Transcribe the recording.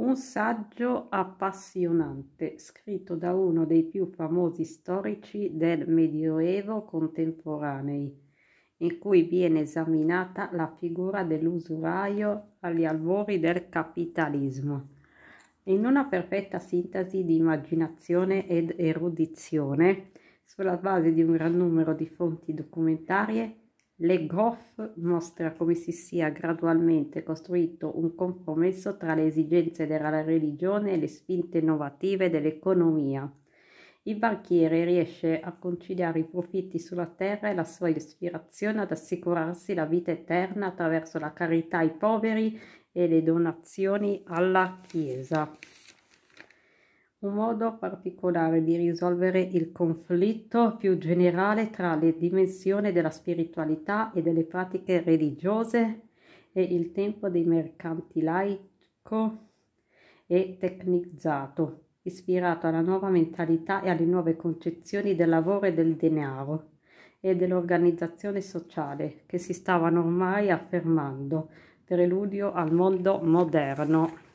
un saggio appassionante scritto da uno dei più famosi storici del Medioevo contemporanei, in cui viene esaminata la figura dell'usuraio agli albori del capitalismo. In una perfetta sintesi di immaginazione ed erudizione, sulla base di un gran numero di fonti documentarie, le Goff mostra come si sia gradualmente costruito un compromesso tra le esigenze della religione e le spinte innovative dell'economia. Il banchiere riesce a conciliare i profitti sulla terra e la sua ispirazione ad assicurarsi la vita eterna attraverso la carità ai poveri e le donazioni alla Chiesa un modo particolare di risolvere il conflitto più generale tra le dimensioni della spiritualità e delle pratiche religiose e il tempo dei mercanti laico e tecnizzato, ispirato alla nuova mentalità e alle nuove concezioni del lavoro e del denaro e dell'organizzazione sociale che si stavano ormai affermando, preludio al mondo moderno.